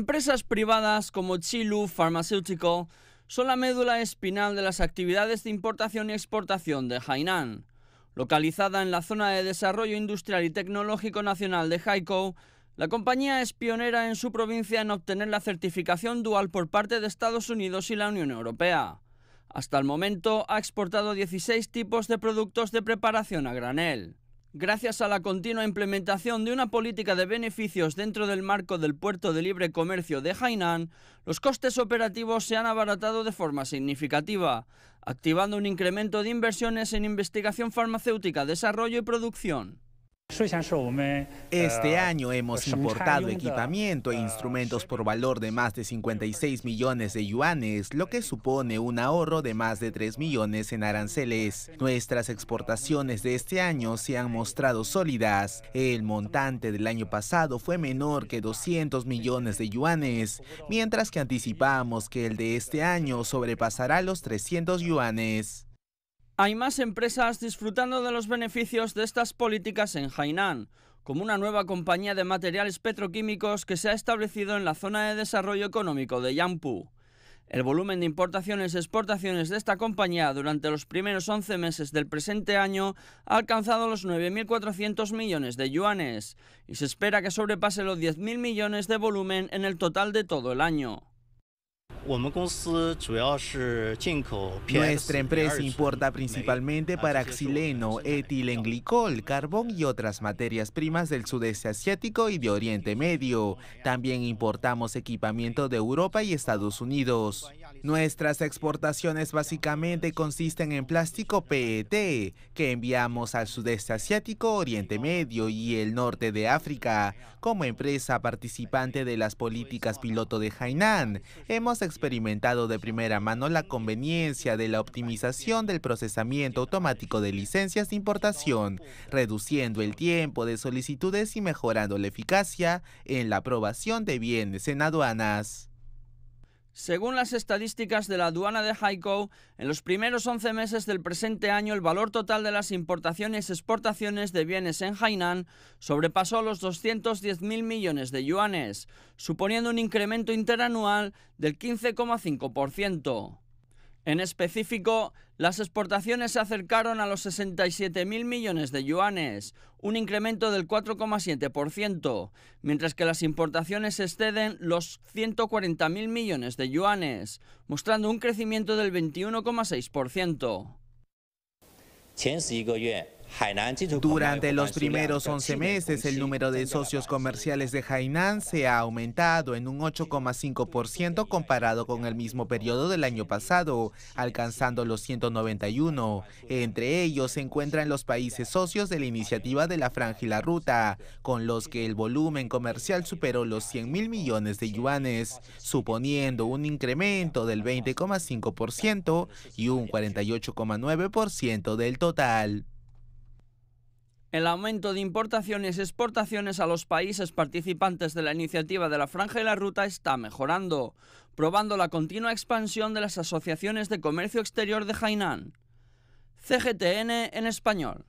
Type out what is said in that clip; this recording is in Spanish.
Empresas privadas como Chilu Pharmaceutical son la médula espinal de las actividades de importación y exportación de Hainan. Localizada en la zona de desarrollo industrial y tecnológico nacional de Haikou, la compañía es pionera en su provincia en obtener la certificación dual por parte de Estados Unidos y la Unión Europea. Hasta el momento ha exportado 16 tipos de productos de preparación a granel. Gracias a la continua implementación de una política de beneficios dentro del marco del puerto de libre comercio de Hainan, los costes operativos se han abaratado de forma significativa, activando un incremento de inversiones en investigación farmacéutica, desarrollo y producción. Este eh, año hemos importado equipamiento e eh, instrumentos por valor de más de 56 millones de yuanes, lo que supone un ahorro de más de 3 millones en aranceles. Nuestras exportaciones de este año se han mostrado sólidas. El montante del año pasado fue menor que 200 millones de yuanes, mientras que anticipamos que el de este año sobrepasará los 300 yuanes. Hay más empresas disfrutando de los beneficios de estas políticas en Hainan, como una nueva compañía de materiales petroquímicos que se ha establecido en la zona de desarrollo económico de Yampu. El volumen de importaciones y exportaciones de esta compañía durante los primeros 11 meses del presente año ha alcanzado los 9.400 millones de yuanes y se espera que sobrepase los 10.000 millones de volumen en el total de todo el año. Nuestra empresa importa principalmente paraxileno, etilenglicol, carbón y otras materias primas del sudeste asiático y de Oriente Medio. También importamos equipamiento de Europa y Estados Unidos. Nuestras exportaciones básicamente consisten en plástico PET, que enviamos al sudeste asiático, Oriente Medio y el norte de África. Como empresa participante de las políticas piloto de Hainan, hemos experimentado de primera mano la conveniencia de la optimización del procesamiento automático de licencias de importación, reduciendo el tiempo de solicitudes y mejorando la eficacia en la aprobación de bienes en aduanas. Según las estadísticas de la aduana de Haikou, en los primeros 11 meses del presente año el valor total de las importaciones y exportaciones de bienes en Hainan sobrepasó los 210.000 millones de yuanes, suponiendo un incremento interanual del 15,5%. En específico, las exportaciones se acercaron a los 67.000 millones de yuanes, un incremento del 4,7%, mientras que las importaciones exceden los 140.000 millones de yuanes, mostrando un crecimiento del 21,6%. Durante los primeros 11 meses, el número de socios comerciales de Hainan se ha aumentado en un 8,5% comparado con el mismo periodo del año pasado, alcanzando los 191. Entre ellos se encuentran los países socios de la iniciativa de la Franja y la Ruta, con los que el volumen comercial superó los 100 mil millones de yuanes, suponiendo un incremento del 20,5% y un 48,9% del total. El aumento de importaciones y exportaciones a los países participantes de la iniciativa de la Franja y la Ruta está mejorando, probando la continua expansión de las asociaciones de comercio exterior de Hainan. CGTN en español.